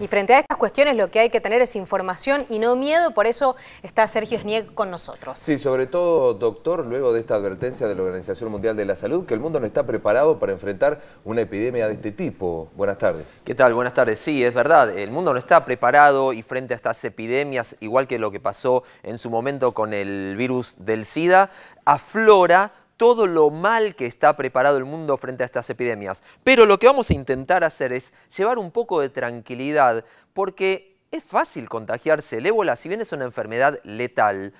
Y frente a estas cuestiones lo que hay que tener es información y no miedo, por eso está Sergio Snieg con nosotros. Sí, sobre todo, doctor, luego de esta advertencia de la Organización Mundial de la Salud, que el mundo no está preparado para enfrentar una epidemia de este tipo. Buenas tardes. ¿Qué tal? Buenas tardes. Sí, es verdad, el mundo no está preparado y frente a estas epidemias, igual que lo que pasó en su momento con el virus del SIDA, aflora todo lo mal que está preparado el mundo frente a estas epidemias. Pero lo que vamos a intentar hacer es llevar un poco de tranquilidad, porque es fácil contagiarse. El ébola, si bien es una enfermedad letal,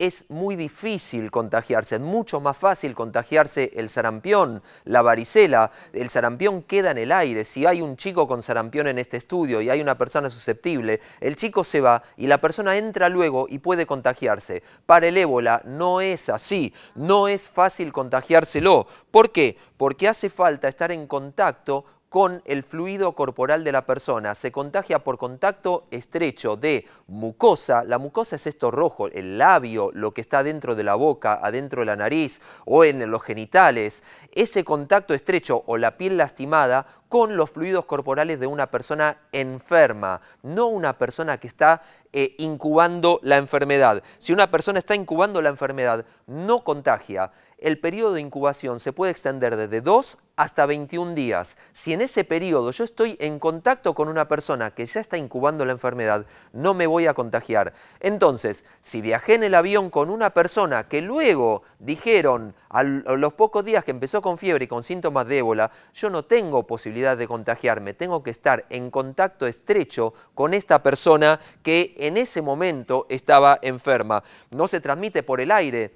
es muy difícil contagiarse, es mucho más fácil contagiarse el sarampión, la varicela. El sarampión queda en el aire. Si hay un chico con sarampión en este estudio y hay una persona susceptible, el chico se va y la persona entra luego y puede contagiarse. Para el ébola no es así, no es fácil contagiárselo. ¿Por qué? Porque hace falta estar en contacto con el fluido corporal de la persona. Se contagia por contacto estrecho de mucosa. La mucosa es esto rojo, el labio, lo que está dentro de la boca, adentro de la nariz o en los genitales. Ese contacto estrecho o la piel lastimada con los fluidos corporales de una persona enferma, no una persona que está eh, incubando la enfermedad. Si una persona está incubando la enfermedad, no contagia. El periodo de incubación se puede extender desde 2 hasta 21 días. Si en ese periodo yo estoy en contacto con una persona que ya está incubando la enfermedad, no me voy a contagiar. Entonces, si viajé en el avión con una persona que luego dijeron a los pocos días que empezó con fiebre y con síntomas de ébola, yo no tengo posibilidad de contagiarme, tengo que estar en contacto estrecho con esta persona que en ese momento estaba enferma. No se transmite por el aire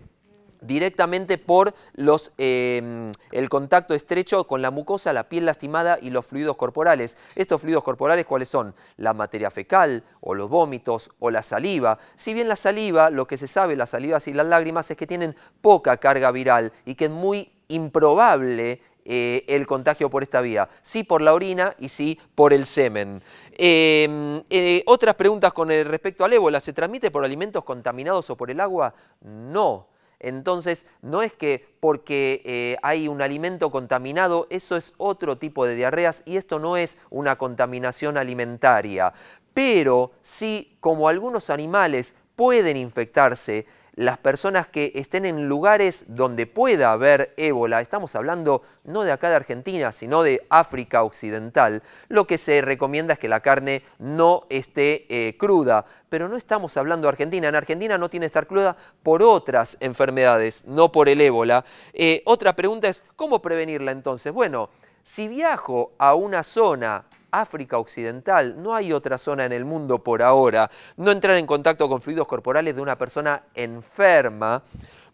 directamente por los, eh, el contacto estrecho con la mucosa, la piel lastimada y los fluidos corporales. Estos fluidos corporales, ¿cuáles son? La materia fecal o los vómitos o la saliva. Si bien la saliva, lo que se sabe, las salivas y las lágrimas, es que tienen poca carga viral y que es muy improbable eh, el contagio por esta vía, sí por la orina y sí por el semen. Em, eh, otras preguntas con respecto al ébola, ¿se transmite por alimentos contaminados o por el agua? No. Entonces, no es que porque eh, hay un alimento contaminado, eso es otro tipo de diarreas y esto no es una contaminación alimentaria. Pero sí, como algunos animales pueden infectarse, las personas que estén en lugares donde pueda haber ébola, estamos hablando no de acá de Argentina, sino de África Occidental, lo que se recomienda es que la carne no esté eh, cruda, pero no estamos hablando de Argentina, en Argentina no tiene que estar cruda por otras enfermedades, no por el ébola. Eh, otra pregunta es, ¿cómo prevenirla entonces? Bueno, si viajo a una zona África Occidental. No hay otra zona en el mundo por ahora. No entrar en contacto con fluidos corporales de una persona enferma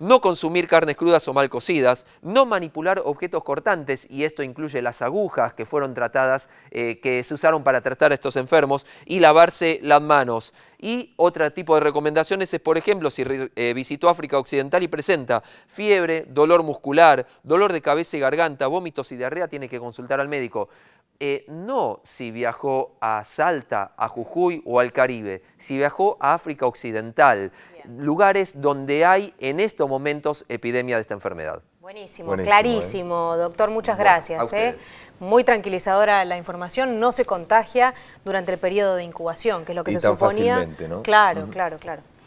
no consumir carnes crudas o mal cocidas, no manipular objetos cortantes, y esto incluye las agujas que fueron tratadas, eh, que se usaron para tratar a estos enfermos, y lavarse las manos. Y otro tipo de recomendaciones es, por ejemplo, si eh, visitó África Occidental y presenta fiebre, dolor muscular, dolor de cabeza y garganta, vómitos y diarrea, tiene que consultar al médico. Eh, no si viajó a Salta, a Jujuy o al Caribe, si viajó a África Occidental, lugares donde hay en estos momentos epidemia de esta enfermedad. Buenísimo, clarísimo, eh. doctor, muchas gracias. Eh. Muy tranquilizadora la información, no se contagia durante el periodo de incubación, que es lo que se tan suponía. ¿no? Claro, claro, claro.